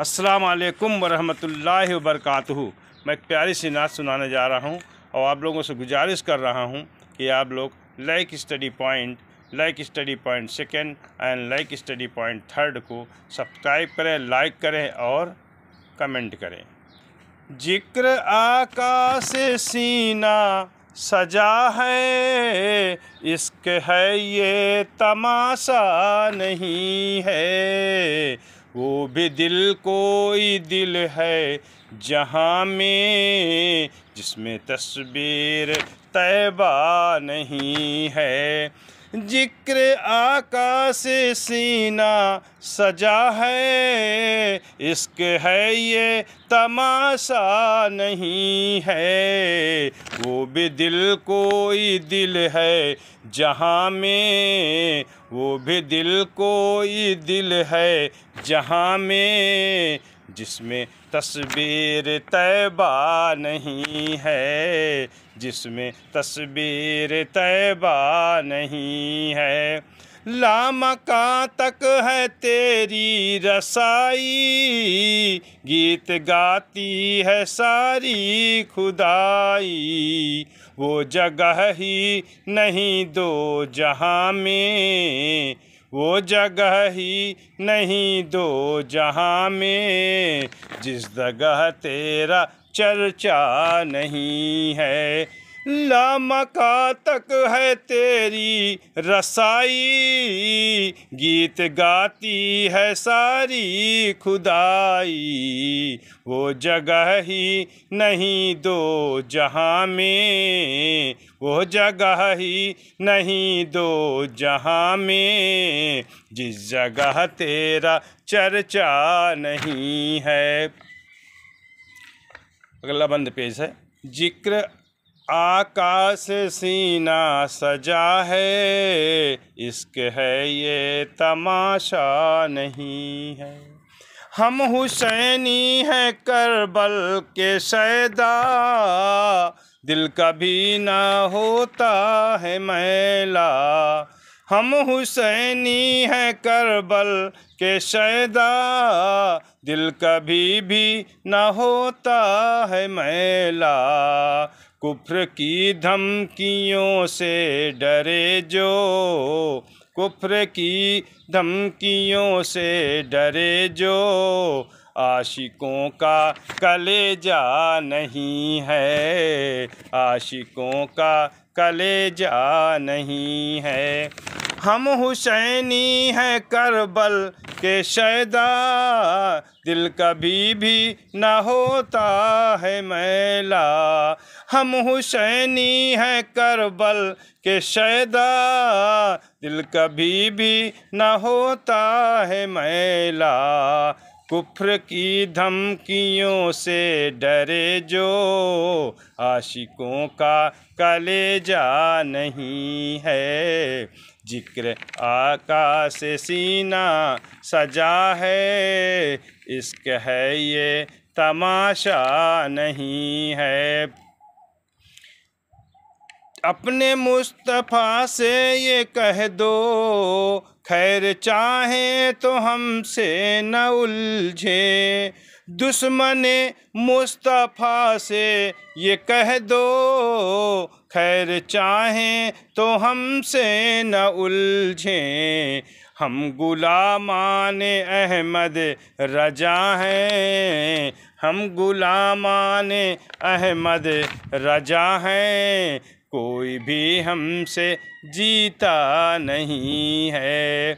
असलकम वरहमल वबरक मैं एक प्यारी सी नात सुनाने जा रहा हूँ और आप लोगों से गुजारिश कर रहा हूँ कि आप लोग like study point like study point second and like study point third को सब्सक्राइब करें लाइक करें और कमेंट करें जिक्र आकाश सीना सजा है इश्क है ये तमाशा नहीं है वो भी दिल कोई दिल है जहाँ में जिसमें तस्वीर तैबा नहीं है जिक्र आकाश सीना सजा है इश्क है ये तमाशा नहीं है वो भी दिल कोई दिल है जहाँ में वो भी दिल कोई दिल है जहाँ में जिसमें तस्वीर तैबा नहीं है जिसमें तस्वीर तैबा नहीं है लामका तक है तेरी रसाई गीत गाती है सारी खुदाई वो जगह ही नहीं दो जहाँ में वो जगह ही नहीं दो जहाँ में जिस जगह तेरा चर्चा नहीं है लामका तक है तेरी रसाई गीत गाती है सारी खुदाई वो जगह ही नहीं दो जहाँ में वो जगह ही नहीं दो जहाँ में जिस जगह तेरा चर्चा नहीं है अगला बंद पेज है जिक्र आकाश सीना सजा है इश्क है ये तमाशा नहीं है हम हुसैनी हैं करबल के सैदा दिल कभी ना होता है मैला हम हुसैनी हैं करबल के शैदा दिल कभी भी न होता है मैला कुफ्र की धमकियों से डरे जो कुफ्र की धमकियों से डरे जो आशिकों का कलेजा नहीं है आशिकों का कलेजा नहीं है हम हुसैनी हैं करबल के शैदा दिल कभी भी न होता है मैला हम हुसैनी हैं करबल के शैदा दिल कभी भी न होता है मैला कुफ्र की धमकियों से डरे जो आशिकों का कलेजा नहीं है जिक्र आकाश सीना सजा है इसक है ये तमाशा नहीं है अपने मुस्तफ़ा से ये कह दो खैर चाहे तो हमसे न उलझे दुश्मन मुस्तफ़ा से ये कह दो खैर चाहे तो हमसे न उलझे हम गुलामान अहमद रजा हैं हम गुलामान अहमद रजा हैं कोई भी हमसे जीता नहीं है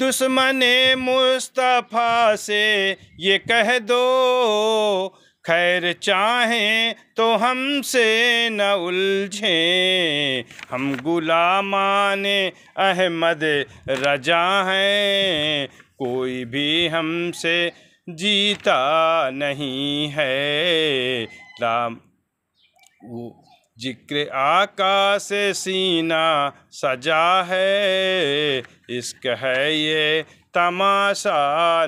दुश्मन मुस्तफ़ा से ये कह दो खैर चाहें तो हमसे न उलझें हम गुलामान अहमद रजा हैं कोई भी हमसे जीता नहीं है राम वो जिक्र आकाश सीना सजा है इश्क है ये तमाशा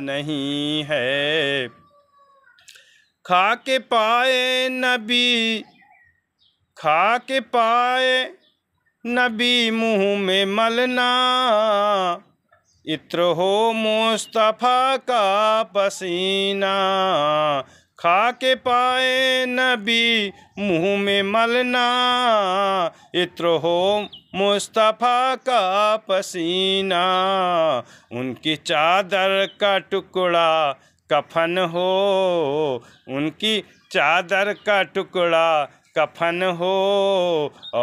नहीं है खा के पाए नबी खा के पाए नबी मुँह में मलना इत्र हो मुस्तफ़ा का पसीना खा के पाए नबी मुंह में मलना इत्र हो मुस्तफ़ा का पसीना उनकी चादर का टुकड़ा कफन हो उनकी चादर का टुकड़ा कफन हो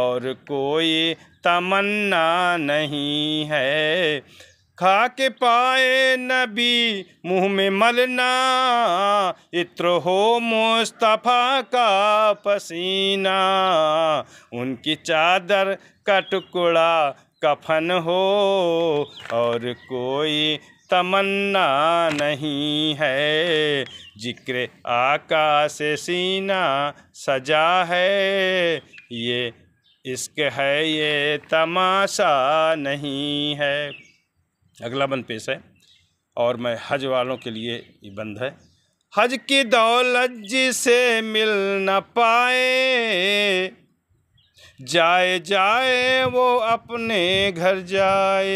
और कोई तमन्ना नहीं है खा के पाए नबी मुँह में मलना इत्र हो मुस्तफ़ा का पसीना उनकी चादर का टुकड़ा कफन हो और कोई तमन्ना नहीं है जिक्र आकाश सीना सजा है ये इश्क है ये तमाशा नहीं है अगला बंद पेश है और मैं हज वालों के लिए ये बंद है हज की दौलत जिसे मिल न पाए जाए जाए वो अपने घर जाए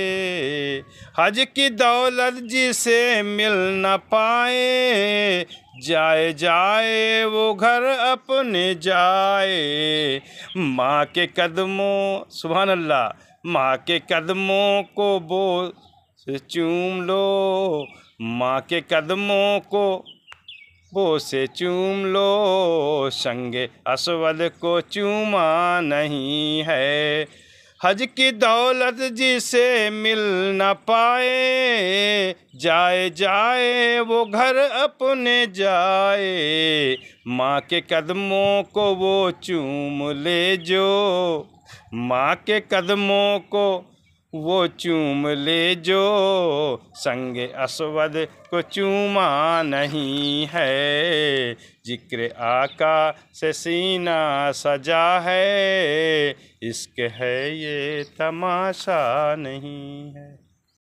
हज की दौलत जिसे मिल न पाए जाए जाए वो घर अपने जाए माँ के कदमों सुबह अल्लाह माँ के कदमों को बो से चूम लो माँ के कदमों को वो से चूम लो संगे असवद को चूमा नहीं है हज की दौलत जिसे मिल न पाए जाए जाए वो घर अपने जाए माँ के कदमों को वो चूम ले जो माँ के कदमों को वो चूम ले जो संग अश्वद को चूमा नहीं है जिक्र आका से सीना सजा है इश्क है ये तमाशा नहीं है